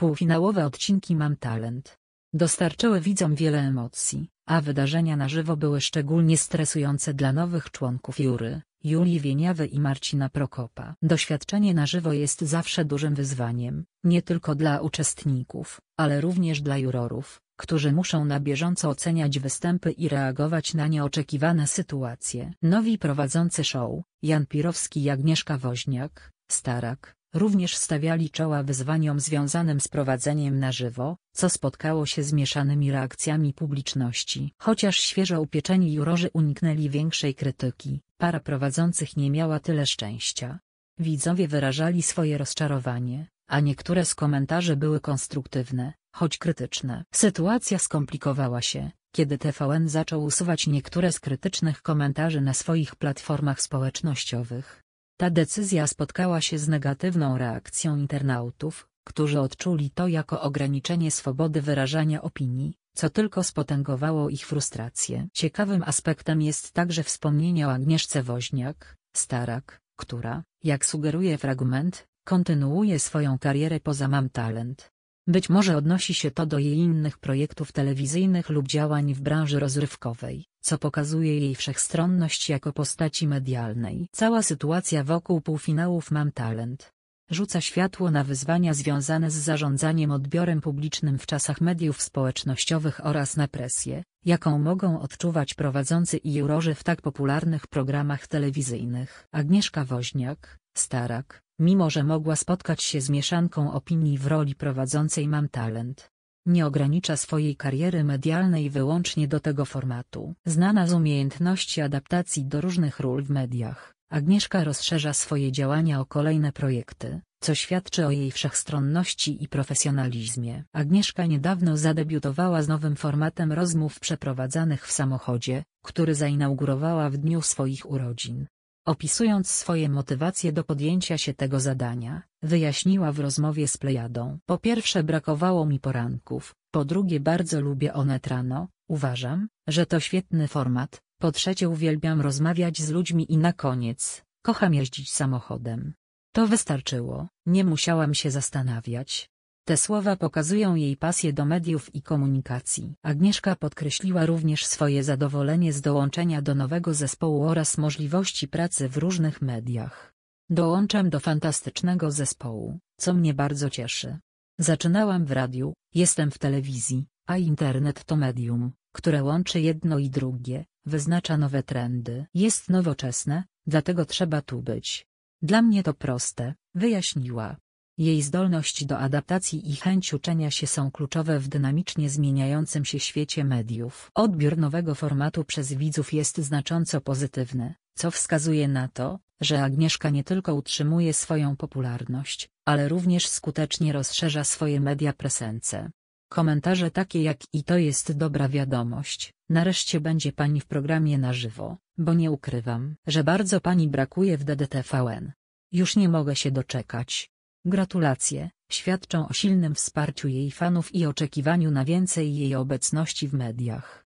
Półfinałowe odcinki Mam Talent dostarczyły widzom wiele emocji, a wydarzenia na żywo były szczególnie stresujące dla nowych członków jury, Julii Wieniawy i Marcina Prokopa. Doświadczenie na żywo jest zawsze dużym wyzwaniem, nie tylko dla uczestników, ale również dla jurorów, którzy muszą na bieżąco oceniać występy i reagować na nieoczekiwane sytuacje. Nowi prowadzący show, Jan Pirowski i Agnieszka Woźniak, Starak, Również stawiali czoła wyzwaniom związanym z prowadzeniem na żywo, co spotkało się z mieszanymi reakcjami publiczności. Chociaż świeżo upieczeni jurorzy uniknęli większej krytyki, para prowadzących nie miała tyle szczęścia. Widzowie wyrażali swoje rozczarowanie, a niektóre z komentarzy były konstruktywne, choć krytyczne. Sytuacja skomplikowała się, kiedy TVN zaczął usuwać niektóre z krytycznych komentarzy na swoich platformach społecznościowych. Ta decyzja spotkała się z negatywną reakcją internautów, którzy odczuli to jako ograniczenie swobody wyrażania opinii, co tylko spotęgowało ich frustrację. Ciekawym aspektem jest także wspomnienie o Agnieszce Woźniak, starak, która, jak sugeruje fragment, kontynuuje swoją karierę poza Mam Talent. Być może odnosi się to do jej innych projektów telewizyjnych lub działań w branży rozrywkowej, co pokazuje jej wszechstronność jako postaci medialnej. Cała sytuacja wokół półfinałów Mam Talent rzuca światło na wyzwania związane z zarządzaniem odbiorem publicznym w czasach mediów społecznościowych oraz na presję, jaką mogą odczuwać prowadzący i jurorzy w tak popularnych programach telewizyjnych. Agnieszka Woźniak, Starak, mimo że mogła spotkać się z mieszanką opinii w roli prowadzącej Mam Talent, nie ogranicza swojej kariery medialnej wyłącznie do tego formatu. Znana z umiejętności adaptacji do różnych ról w mediach, Agnieszka rozszerza swoje działania o kolejne projekty co świadczy o jej wszechstronności i profesjonalizmie. Agnieszka niedawno zadebiutowała z nowym formatem rozmów przeprowadzanych w samochodzie, który zainaugurowała w dniu swoich urodzin. Opisując swoje motywacje do podjęcia się tego zadania, wyjaśniła w rozmowie z Plejadą. Po pierwsze brakowało mi poranków, po drugie bardzo lubię Onet rano, uważam, że to świetny format, po trzecie uwielbiam rozmawiać z ludźmi i na koniec, kocham jeździć samochodem. To wystarczyło, nie musiałam się zastanawiać. Te słowa pokazują jej pasję do mediów i komunikacji. Agnieszka podkreśliła również swoje zadowolenie z dołączenia do nowego zespołu oraz możliwości pracy w różnych mediach. Dołączam do fantastycznego zespołu, co mnie bardzo cieszy. Zaczynałam w radiu, jestem w telewizji, a internet to medium, które łączy jedno i drugie, wyznacza nowe trendy. Jest nowoczesne, dlatego trzeba tu być. Dla mnie to proste, wyjaśniła. Jej zdolność do adaptacji i chęć uczenia się są kluczowe w dynamicznie zmieniającym się świecie mediów. Odbiór nowego formatu przez widzów jest znacząco pozytywny, co wskazuje na to, że Agnieszka nie tylko utrzymuje swoją popularność, ale również skutecznie rozszerza swoje media presence. Komentarze takie jak i to jest dobra wiadomość, Nareszcie będzie pani w programie na żywo, bo nie ukrywam, że bardzo pani brakuje w DDTVN. Już nie mogę się doczekać. Gratulacje, świadczą o silnym wsparciu jej fanów i oczekiwaniu na więcej jej obecności w mediach.